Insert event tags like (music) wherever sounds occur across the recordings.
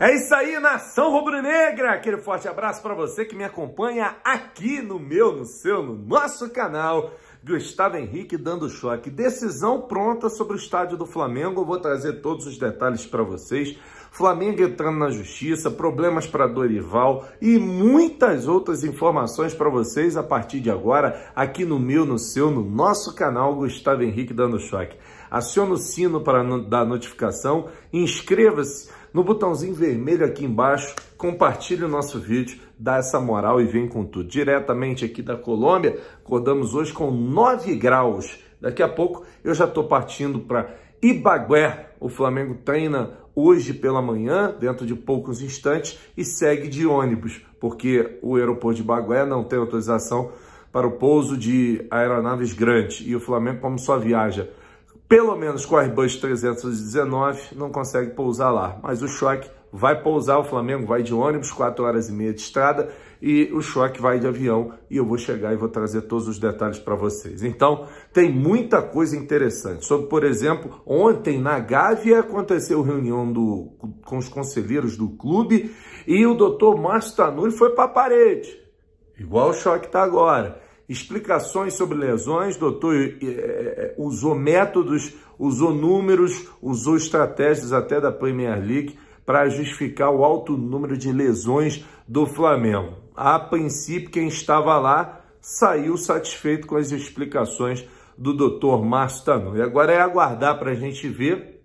É isso aí, nação rubro-negra! Aquele forte abraço para você que me acompanha aqui no meu, no seu, no nosso canal. Gustavo Henrique dando choque. Decisão pronta sobre o estádio do Flamengo. Eu vou trazer todos os detalhes para vocês. Flamengo entrando na justiça, problemas para Dorival e muitas outras informações para vocês a partir de agora, aqui no meu, no seu, no nosso canal Gustavo Henrique dando choque. Aciona o sino para no, dar notificação, inscreva-se no botãozinho vermelho aqui embaixo, compartilhe o nosso vídeo, dá essa moral e vem com tudo. Diretamente aqui da Colômbia, acordamos hoje com 9 graus. Daqui a pouco eu já estou partindo para Ibagué. O Flamengo treina hoje pela manhã, dentro de poucos instantes, e segue de ônibus, porque o aeroporto de Ibagué não tem autorização para o pouso de aeronaves grandes. E o Flamengo, como só viaja pelo menos com o Airbus 319, não consegue pousar lá. Mas o choque vai pousar, o Flamengo vai de ônibus, 4 horas e meia de estrada, e o choque vai de avião, e eu vou chegar e vou trazer todos os detalhes para vocês. Então, tem muita coisa interessante. Sobre, por exemplo, ontem na Gávea aconteceu reunião do, com os conselheiros do clube, e o doutor Márcio Tanuri foi para a parede, igual o choque está agora explicações sobre lesões, doutor eh, eh, usou métodos, usou números, usou estratégias até da Premier League para justificar o alto número de lesões do Flamengo. A princípio, quem estava lá saiu satisfeito com as explicações do doutor Márcio Tanu. E agora é aguardar para a gente ver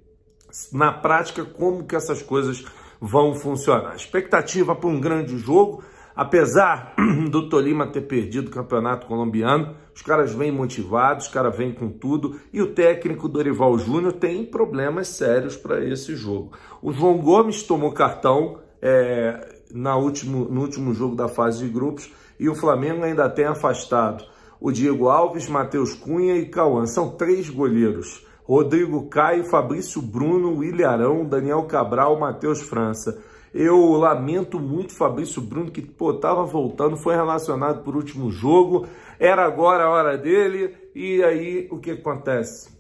na prática como que essas coisas vão funcionar. Expectativa para um grande jogo, Apesar (clears throat) do Tolima ter perdido o campeonato colombiano, os caras vêm motivados, os caras vêm com tudo e o técnico Dorival Júnior tem problemas sérios para esse jogo. O João Gomes tomou cartão é, na último, no último jogo da fase de grupos e o Flamengo ainda tem afastado o Diego Alves, Matheus Cunha e Cauã. São três goleiros. Rodrigo Caio, Fabrício Bruno, Willian Arão, Daniel Cabral, Matheus França. Eu lamento muito Fabrício Bruno, que pô, tava voltando, foi relacionado por último jogo, era agora a hora dele, e aí o que acontece?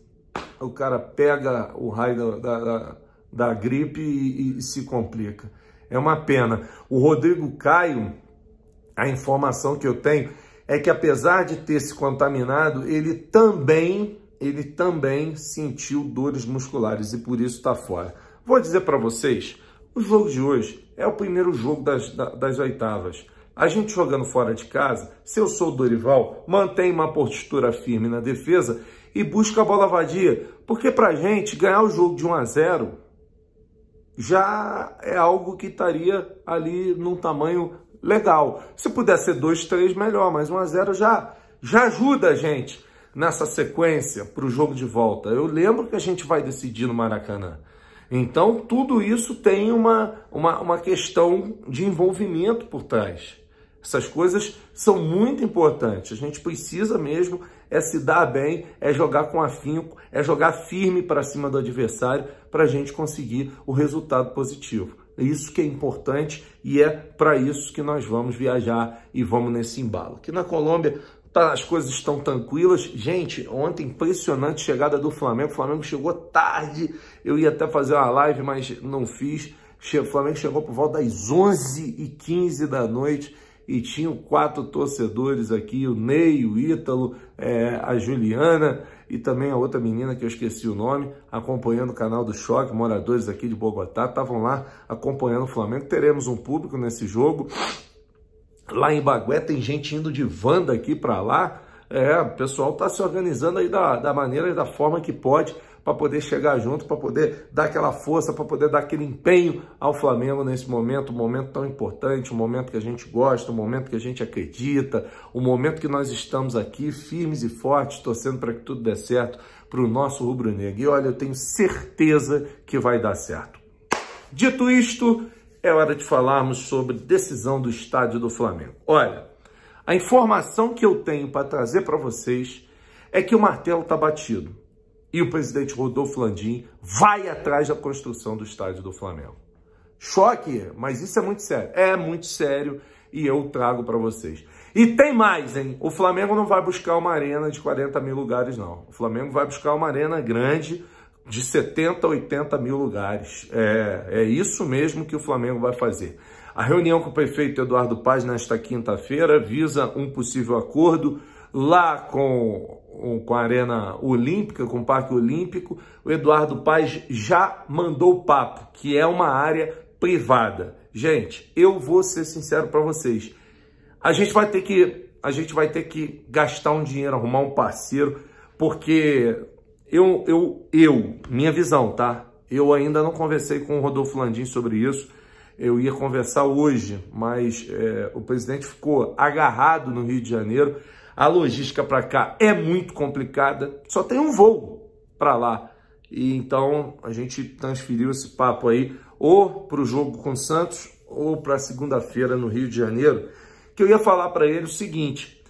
O cara pega o raio da, da, da gripe e, e se complica. É uma pena. O Rodrigo Caio, a informação que eu tenho é que apesar de ter se contaminado, ele também, ele também sentiu dores musculares e por isso está fora. Vou dizer para vocês, o jogo de hoje é o primeiro jogo das, das oitavas. A gente jogando fora de casa, se eu sou o Dorival, mantém uma postura firme na defesa e busca a bola vadia. Porque a gente ganhar o jogo de 1 a 0 já é algo que estaria ali num tamanho legal. Se puder ser 2, 3, melhor, mas 1 a 0 já, já ajuda a gente nessa sequência para o jogo de volta. Eu lembro que a gente vai decidir no Maracanã. Então, tudo isso tem uma, uma, uma questão de envolvimento por trás. Essas coisas são muito importantes. A gente precisa mesmo é se dar bem, é jogar com afinco, é jogar firme para cima do adversário para a gente conseguir o resultado positivo. É isso que é importante e é para isso que nós vamos viajar e vamos nesse embalo. Aqui na Colômbia tá, as coisas estão tranquilas. Gente, ontem impressionante chegada do Flamengo. O Flamengo chegou tarde eu ia até fazer uma live, mas não fiz. O Flamengo chegou por volta das 11h15 da noite e tinham quatro torcedores aqui, o Ney, o Ítalo, é, a Juliana e também a outra menina que eu esqueci o nome, acompanhando o canal do Choque, moradores aqui de Bogotá, estavam lá acompanhando o Flamengo. Teremos um público nesse jogo. Lá em Bagué tem gente indo de Wanda aqui para lá. É, o pessoal está se organizando aí da, da maneira e da forma que pode para poder chegar junto, para poder dar aquela força, para poder dar aquele empenho ao Flamengo nesse momento, um momento tão importante, um momento que a gente gosta, um momento que a gente acredita, um momento que nós estamos aqui firmes e fortes, torcendo para que tudo dê certo para o nosso rubro-negro. E olha, eu tenho certeza que vai dar certo. Dito isto, é hora de falarmos sobre decisão do estádio do Flamengo. Olha, a informação que eu tenho para trazer para vocês é que o martelo está batido e o presidente Rodolfo Landim vai atrás da construção do estádio do Flamengo. Choque, mas isso é muito sério. É muito sério e eu trago para vocês. E tem mais, hein? O Flamengo não vai buscar uma arena de 40 mil lugares, não. O Flamengo vai buscar uma arena grande de 70, 80 mil lugares. É, é isso mesmo que o Flamengo vai fazer. A reunião com o prefeito Eduardo Paz nesta quinta-feira visa um possível acordo lá com com a Arena Olímpica, com o Parque Olímpico, o Eduardo Paz já mandou o papo, que é uma área privada. Gente, eu vou ser sincero para vocês. A gente vai ter que a gente vai ter que gastar um dinheiro, arrumar um parceiro, porque eu eu eu, minha visão, tá? Eu ainda não conversei com o Rodolfo Landim sobre isso. Eu ia conversar hoje, mas é, o presidente ficou agarrado no Rio de Janeiro. A logística para cá é muito complicada, só tem um voo para lá. E então a gente transferiu esse papo aí ou para o jogo com o Santos ou para segunda-feira no Rio de Janeiro, que eu ia falar para ele o seguinte: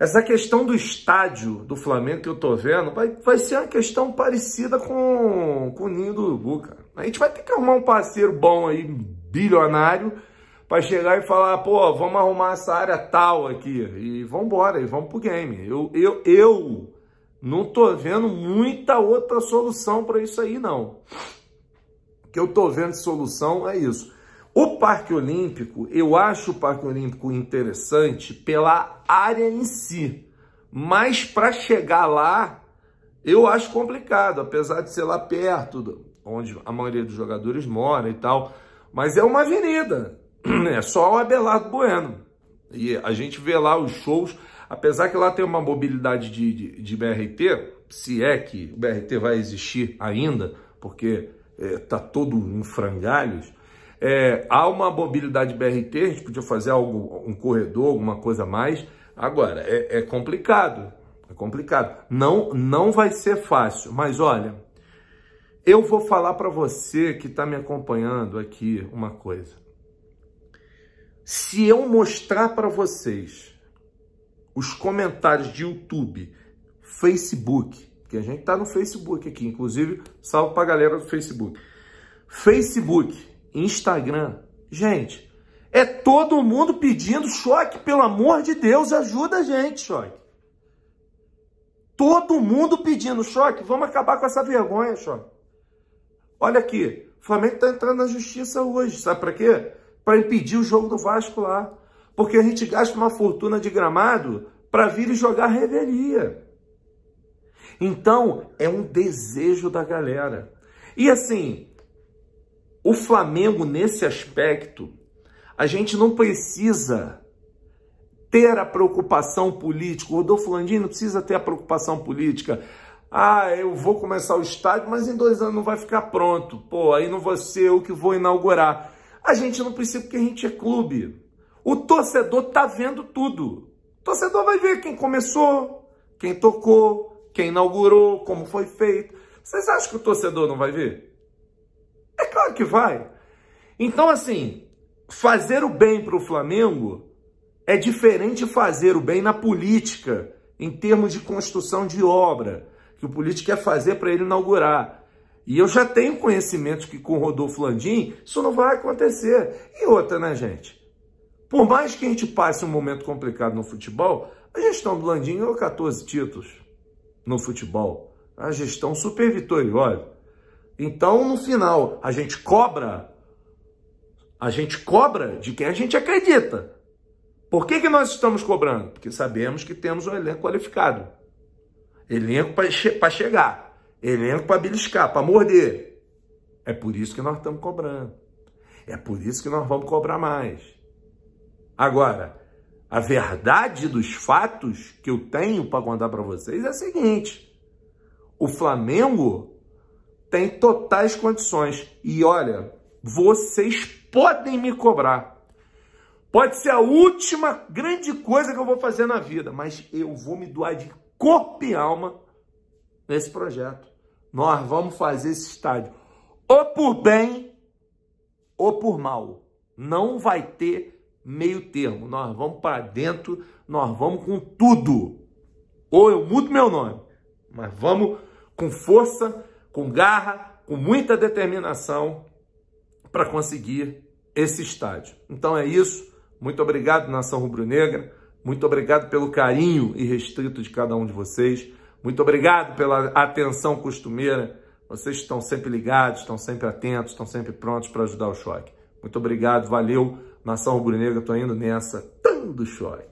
essa questão do estádio do Flamengo que eu tô vendo vai, vai ser uma questão parecida com, com o Ninho do Urubu, cara. A gente vai ter que arrumar um parceiro bom aí, bilionário, para chegar e falar, pô, vamos arrumar essa área tal aqui e vamos embora, e vamos pro game. Eu, eu, eu não tô vendo muita outra solução para isso aí não. O que eu tô vendo de solução é isso. O Parque Olímpico, eu acho o Parque Olímpico interessante pela área em si, mas para chegar lá eu acho complicado, apesar de ser lá perto, onde a maioria dos jogadores mora e tal. Mas é uma avenida, é só o Abelardo Bueno. E a gente vê lá os shows, apesar que lá tem uma mobilidade de, de, de BRT, se é que o BRT vai existir ainda, porque está é, tá todo em frangalhos, é, há uma mobilidade BRT, a gente podia fazer algo, um corredor, alguma coisa mais. Agora, é, é complicado, é complicado. Não, não vai ser fácil, mas olha, eu vou falar para você que está me acompanhando aqui uma coisa. Se eu mostrar para vocês os comentários de YouTube, Facebook, que a gente está no Facebook aqui, inclusive, salve para a galera do Facebook. Facebook, Instagram, gente, é todo mundo pedindo choque, pelo amor de Deus, ajuda a gente, choque. Todo mundo pedindo choque, vamos acabar com essa vergonha, choque. Olha aqui, o Flamengo está entrando na justiça hoje, sabe para quê? para impedir o jogo do Vasco lá. Porque a gente gasta uma fortuna de gramado para vir e jogar revelia. Então, é um desejo da galera. E assim, o Flamengo, nesse aspecto, a gente não precisa ter a preocupação política. O Rodolfo Landim não precisa ter a preocupação política. Ah, eu vou começar o estádio, mas em dois anos não vai ficar pronto. Pô, aí não vou ser eu que vou inaugurar. A gente não precisa porque a gente é clube. O torcedor tá vendo tudo. O torcedor vai ver quem começou, quem tocou, quem inaugurou, como foi feito. Vocês acham que o torcedor não vai ver? É claro que vai. Então, assim, fazer o bem para o Flamengo é diferente de fazer o bem na política, em termos de construção de obra, que o político quer fazer para ele inaugurar. E eu já tenho conhecimento que com Rodolfo Landim isso não vai acontecer. E outra, né, gente? Por mais que a gente passe um momento complicado no futebol, a gestão do Landim ganhou 14 títulos no futebol. É a gestão super vitoriosa. Então, no final, a gente cobra, a gente cobra de quem a gente acredita. Por que, que nós estamos cobrando? Porque sabemos que temos um elenco qualificado. Elenco para che chegar. Elenco para beliscar, para morder. É por isso que nós estamos cobrando. É por isso que nós vamos cobrar mais. Agora, a verdade dos fatos que eu tenho para contar para vocês é a seguinte: o Flamengo tem totais condições. E olha, vocês podem me cobrar. Pode ser a última grande coisa que eu vou fazer na vida, mas eu vou me doar de corpo e alma nesse projeto. Nós vamos fazer esse estádio ou por bem ou por mal. Não vai ter meio termo. Nós vamos para dentro, nós vamos com tudo. Ou eu mudo meu nome, mas vamos com força, com garra, com muita determinação para conseguir esse estádio. Então é isso. Muito obrigado, Nação Rubro-Negra. Muito obrigado pelo carinho e restrito de cada um de vocês. Muito obrigado pela atenção costumeira. Vocês estão sempre ligados, estão sempre atentos, estão sempre prontos para ajudar o choque. Muito obrigado, valeu. Nação Rubro-Negra, estou indo nessa. tanto choque.